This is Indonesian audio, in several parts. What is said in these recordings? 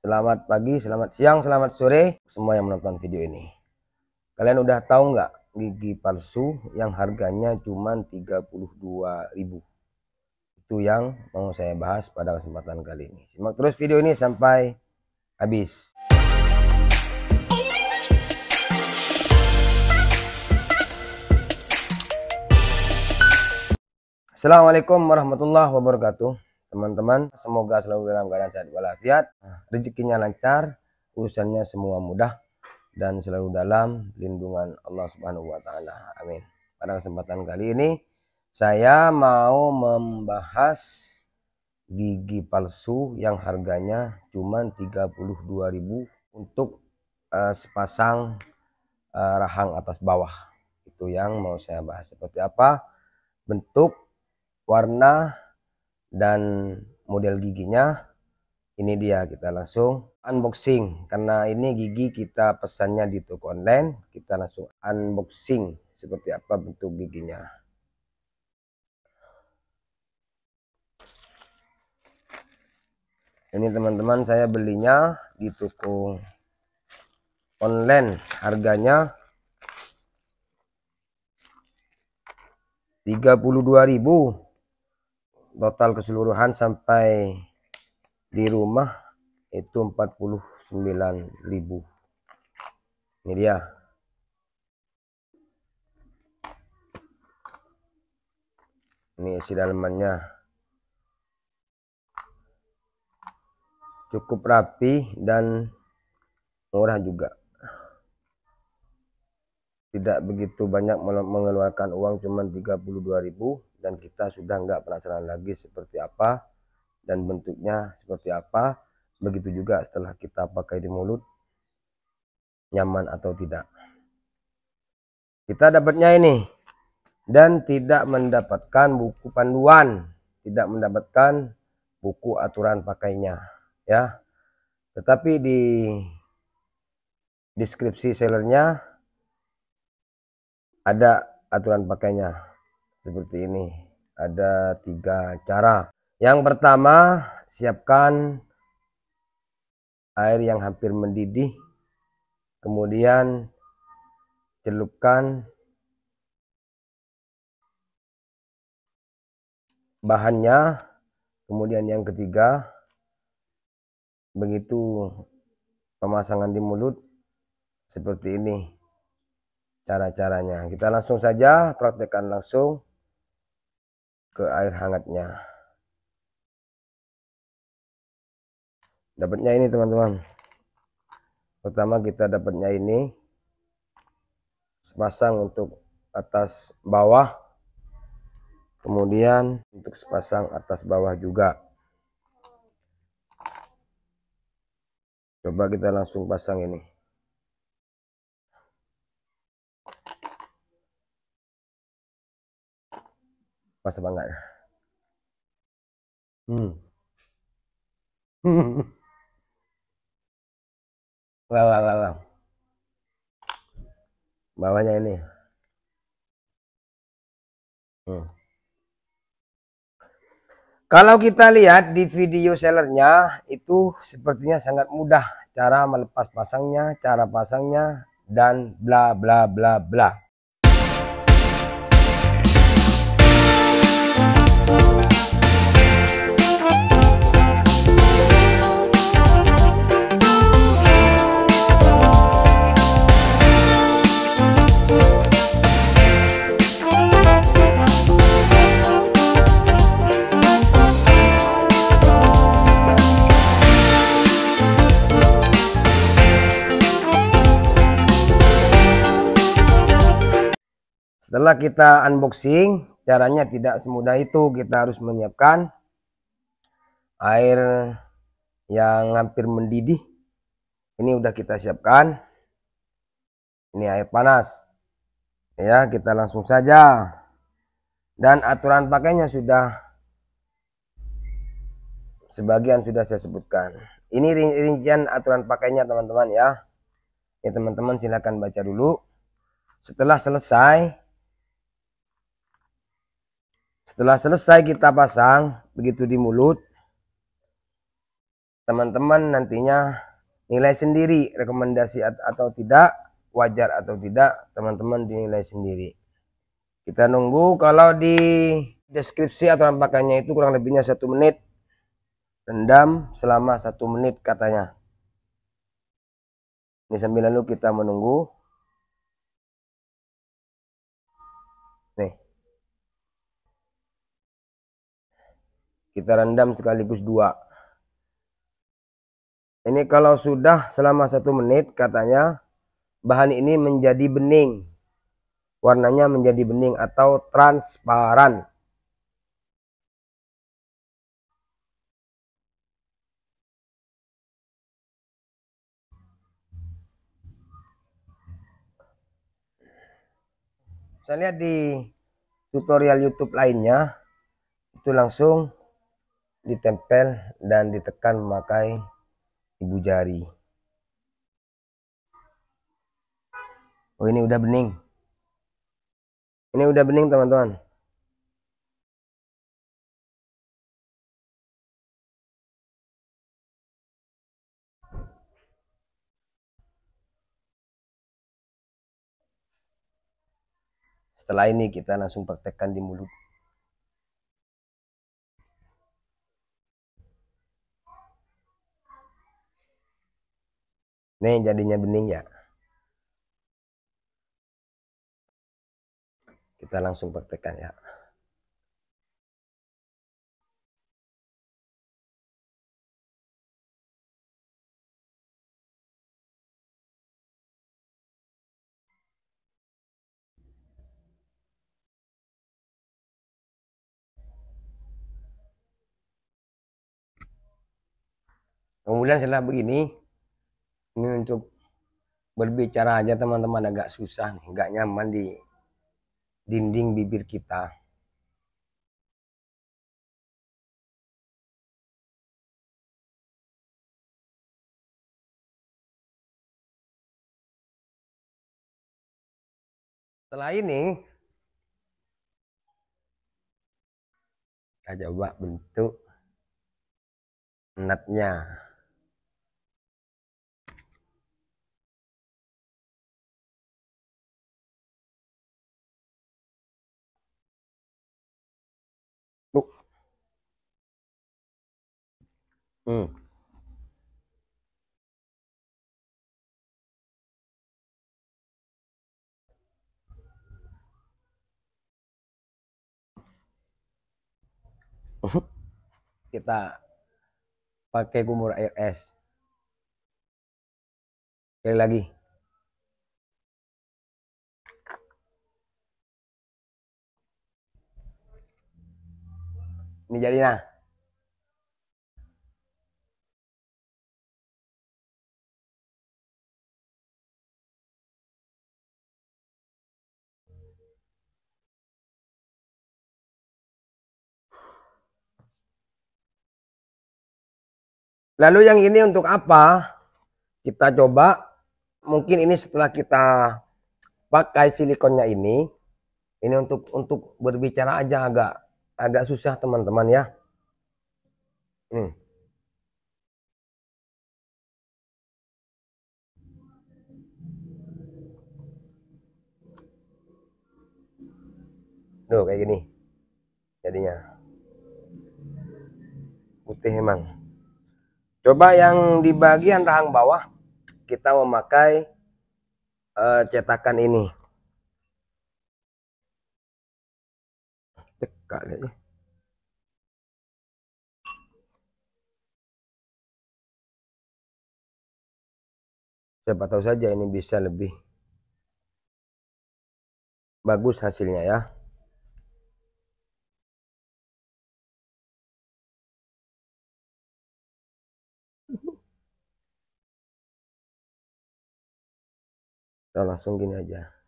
Selamat pagi, selamat siang, selamat sore semua yang menonton video ini. Kalian udah tahu nggak gigi palsu yang harganya cuma 32.000? Itu yang mau saya bahas pada kesempatan kali ini. Simak terus video ini sampai habis. Assalamualaikum warahmatullahi wabarakatuh teman-teman semoga selalu dalam keadaan sehat walafiat nah, rezekinya lancar urusannya semua mudah dan selalu dalam lindungan Allah Subhanahu wa taala amin pada kesempatan kali ini saya mau membahas gigi palsu yang harganya cuma 32.000 untuk uh, sepasang uh, rahang atas bawah itu yang mau saya bahas seperti apa bentuk warna dan model giginya ini dia kita langsung unboxing karena ini gigi kita pesannya di toko online kita langsung unboxing seperti apa bentuk giginya ini teman-teman saya belinya di toko online harganya 32.000 total keseluruhan sampai di rumah itu 49.000 ini dia ini isi dalamannya cukup rapi dan murah juga tidak begitu banyak mengeluarkan uang cuman 32.000 dan kita sudah nggak penasaran lagi seperti apa dan bentuknya seperti apa begitu juga setelah kita pakai di mulut nyaman atau tidak kita dapatnya ini dan tidak mendapatkan buku panduan tidak mendapatkan buku aturan pakainya ya tetapi di deskripsi sellernya ada aturan pakainya seperti ini. Ada tiga cara. Yang pertama, siapkan air yang hampir mendidih. Kemudian celupkan bahannya. Kemudian yang ketiga, begitu pemasangan di mulut seperti ini cara-caranya. Kita langsung saja praktekkan langsung ke air hangatnya dapatnya ini teman-teman pertama kita dapatnya ini sepasang untuk atas bawah kemudian untuk sepasang atas bawah juga coba kita langsung pasang ini Pas banget. Hmm. Lah, Bawahnya ini. Hmm. Kalau kita lihat di video sellernya itu sepertinya sangat mudah cara melepas pasangnya, cara pasangnya dan bla bla bla bla. setelah kita unboxing caranya tidak semudah itu kita harus menyiapkan air yang hampir mendidih ini udah kita siapkan ini air panas ya kita langsung saja dan aturan pakainya sudah sebagian sudah saya sebutkan ini rincian aturan pakainya teman-teman ya ya teman-teman silahkan baca dulu setelah selesai setelah selesai kita pasang, begitu di mulut, teman-teman nantinya nilai sendiri rekomendasi atau tidak, wajar atau tidak, teman-teman dinilai sendiri. Kita nunggu kalau di deskripsi atau rampakannya itu kurang lebihnya satu menit. Rendam selama satu menit katanya. Ini sambil lalu kita menunggu. kita rendam sekaligus dua ini kalau sudah selama satu menit katanya bahan ini menjadi bening warnanya menjadi bening atau transparan saya lihat di tutorial YouTube lainnya itu langsung ditempel dan ditekan memakai ibu jari. Oh ini udah bening. Ini udah bening teman-teman. Setelah ini kita langsung praktekkan di mulut. Nih jadinya bening ya. Kita langsung praktekkan ya. Kemudian setelah begini, ini untuk berbicara aja teman-teman agak susah nih, nggak nyaman di dinding bibir kita. Setelah ini, kita coba bentuk netnya. lu, Hmm. Kita pakai kumur air es. Sekali lagi. nah Lalu yang ini untuk apa? Kita coba mungkin ini setelah kita pakai silikonnya ini ini untuk untuk berbicara aja agak agak susah teman-teman ya. Hmm. Duh, kayak gini jadinya putih emang coba yang di bagian rahang bawah kita memakai uh, cetakan ini dekat kayaknya siapa tahu saja ini bisa lebih bagus hasilnya ya kita langsung gini aja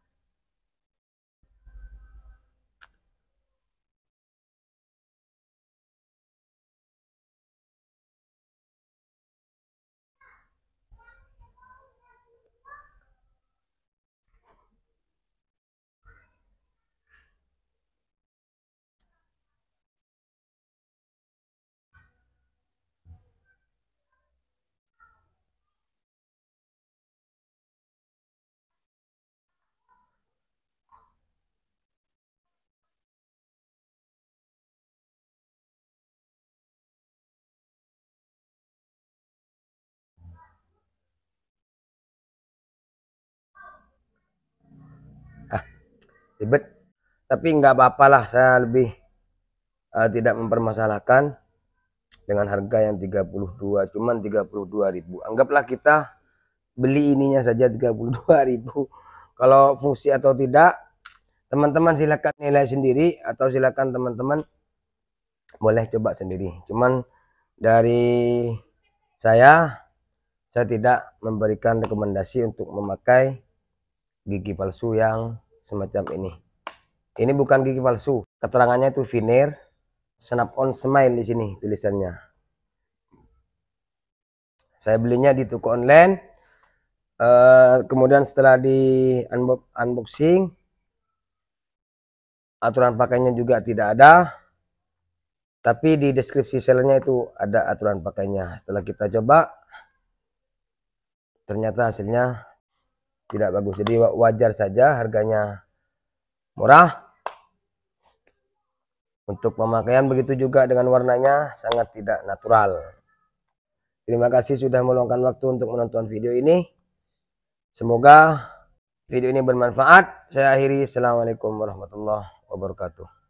ribet tapi nggak apa-apa lah saya lebih uh, tidak mempermasalahkan dengan harga yang 32 cuman 32.000 anggaplah kita beli ininya saja 32.000 kalau fungsi atau tidak teman-teman silakan nilai sendiri atau silakan teman-teman boleh coba sendiri cuman dari saya saya tidak memberikan rekomendasi untuk memakai gigi palsu yang semacam ini ini bukan gigi palsu keterangannya itu veneer snap on smile di sini tulisannya saya belinya di toko online uh, kemudian setelah di unbox unboxing aturan pakainya juga tidak ada tapi di deskripsi sellernya itu ada aturan pakainya setelah kita coba ternyata hasilnya tidak bagus. Jadi wajar saja harganya murah. Untuk pemakaian begitu juga dengan warnanya sangat tidak natural. Terima kasih sudah meluangkan waktu untuk menonton video ini. Semoga video ini bermanfaat. Saya akhiri. Assalamualaikum warahmatullahi wabarakatuh.